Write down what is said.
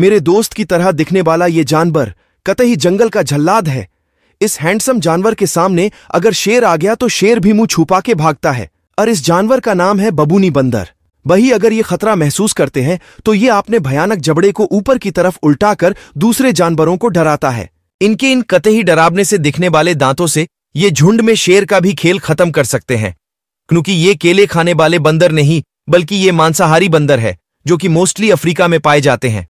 मेरे दोस्त की तरह दिखने वाला ये जानवर कतई जंगल का झल्लाद है इस हैंडसम जानवर के सामने अगर शेर आ गया तो शेर भी मुंह छुपा के भागता है और इस जानवर का नाम है बबूनी बंदर वही अगर ये खतरा महसूस करते हैं तो ये अपने भयानक जबड़े को ऊपर की तरफ उल्टाकर दूसरे जानवरों को डराता है इनके इन कतई डरावने से दिखने वाले दांतों से ये झुंड में शेर का भी खेल खत्म कर सकते हैं क्योंकि ये केले खाने वाले बंदर नहीं बल्कि ये मांसाहारी बंदर है जो कि मोस्टली अफ्रीका में पाए जाते हैं